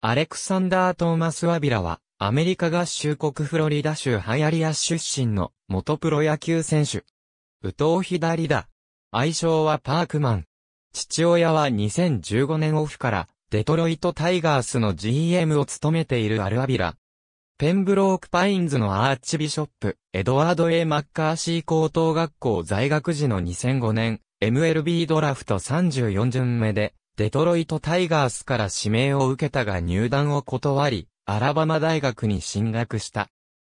アレクサンダー・トーマス・ワビラは、アメリカ合衆国フロリダ州ハヤリア出身の元プロ野球選手。右藤左だ。愛称はパークマン。父親は2015年オフからデトロイトタイガースの GM を務めているアルアビラ。ペンブロークパインズのアーチビショップ、エドワード・エマッカーシー高等学校在学時の2005年、MLB ドラフト34巡目でデトロイトタイガースから指名を受けたが入団を断り、アラバマ大学に進学した。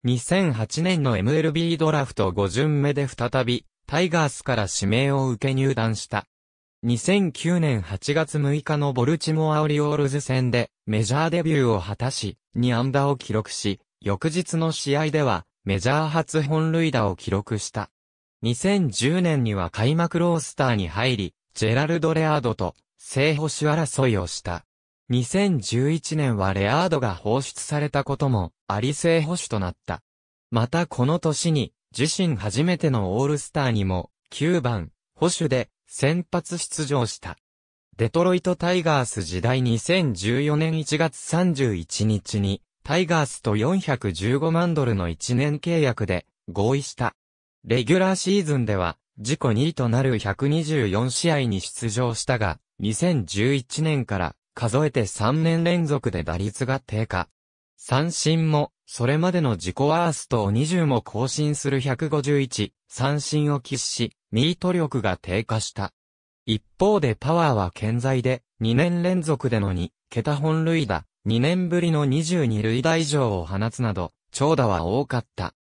2008年の MLB ドラフト5巡目で再び、タイガースから指名を受け入団した。2009年8月6日のボルチモアオリオールズ戦でメジャーデビューを果たし、2安打を記録し、翌日の試合ではメジャー初本塁打を記録した。2010年には開幕ロースターに入り、ジェラルド・レアードと正保守争いをした。2011年はレアードが放出されたこともあり正保守となった。またこの年に自身初めてのオールスターにも9番保守で先発出場した。デトロイトタイガース時代2014年1月31日にタイガースと415万ドルの1年契約で合意した。レギュラーシーズンでは自己2位となる124試合に出場したが、2011年から数えて3年連続で打率が低下。三振も、それまでの自己ワーストを20も更新する151、三振を喫し、ミート力が低下した。一方でパワーは健在で、2年連続での2、桁本塁打、2年ぶりの22塁打以上を放つなど、長打は多かった。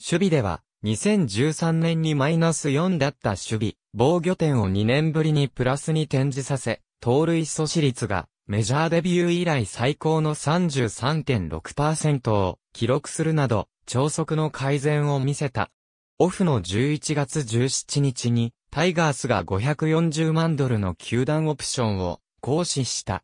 守備では、2013年にマイナス4だった守備、防御点を2年ぶりにプラスに展示させ、盗塁阻止率がメジャーデビュー以来最高の33.6%を記録するなど、超速の改善を見せた。オフの11月17日に、タイガースが540万ドルの球団オプションを行使した。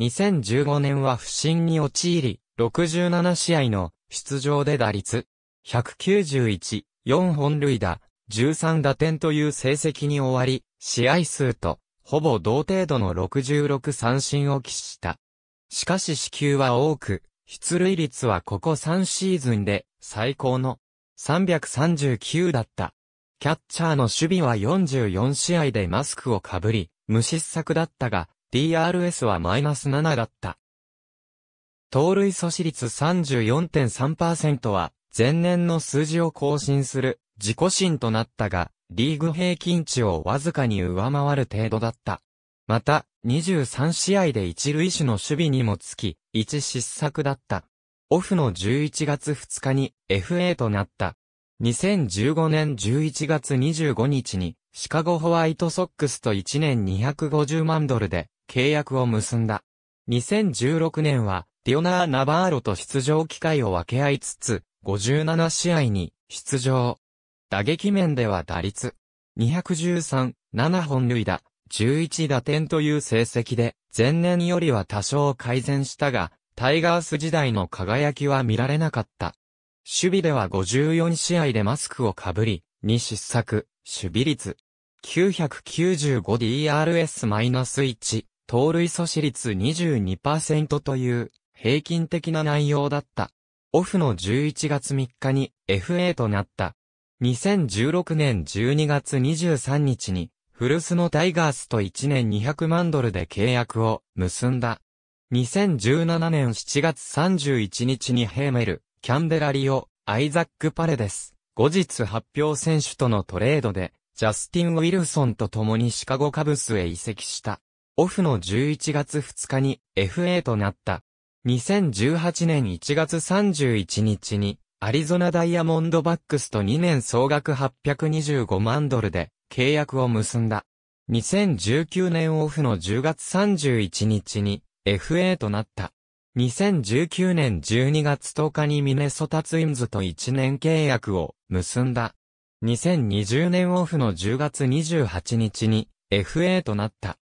2015年は不振に陥り、67試合の出場で打率191、4本塁打、13打点という成績に終わり、試合数と、ほぼ同程度の66三振を喫した。しかし死球は多く、出塁率はここ3シーズンで最高の339だった。キャッチャーの守備は44試合でマスクをかぶり、無失策だったが、DRS はマイナス7だった。盗塁阻止率34.3%は、前年の数字を更新する自己新となったが、リーグ平均値をわずかに上回る程度だった。また、23試合で一塁手の守備にもつき、一失策だった。オフの11月2日に FA となった。2015年11月25日にシカゴホワイトソックスと1年250万ドルで契約を結んだ。2016年はディオナー・ナバーロと出場機会を分け合いつつ、57試合に出場。打撃面では打率213、7本塁打、11打点という成績で、前年よりは多少改善したが、タイガース時代の輝きは見られなかった。守備では54試合でマスクをかぶり、2失策、守備率 995DRS-1、盗塁阻止率22%という平均的な内容だった。オフの11月3日に FA となった。2016年12月23日に、古巣のタイガースと1年200万ドルで契約を結んだ。2017年7月31日にヘーメル、キャンベラリオ、アイザック・パレデス、後日発表選手とのトレードで、ジャスティン・ウィルソンと共にシカゴカブスへ移籍した。オフの11月2日に FA となった。2018年1月31日に、アリゾナダイヤモンドバックスと2年総額825万ドルで契約を結んだ。2019年オフの10月31日に FA となった。2019年12月10日にミネソタツインズと1年契約を結んだ。2020年オフの10月28日に FA となった。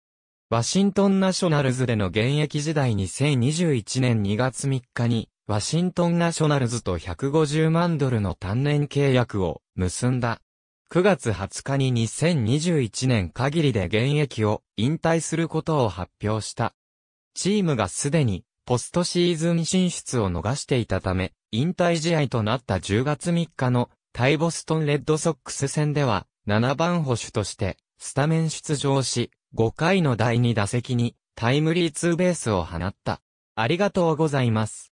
ワシントンナショナルズでの現役時代2021年2月3日に、ワシントンナショナルズと150万ドルの単年契約を結んだ。9月20日に2021年限りで現役を引退することを発表した。チームがすでにポストシーズン進出を逃していたため、引退試合となった10月3日の対ボストンレッドソックス戦では7番捕手としてスタメン出場し、5回の第2打席にタイムリーツーベースを放った。ありがとうございます。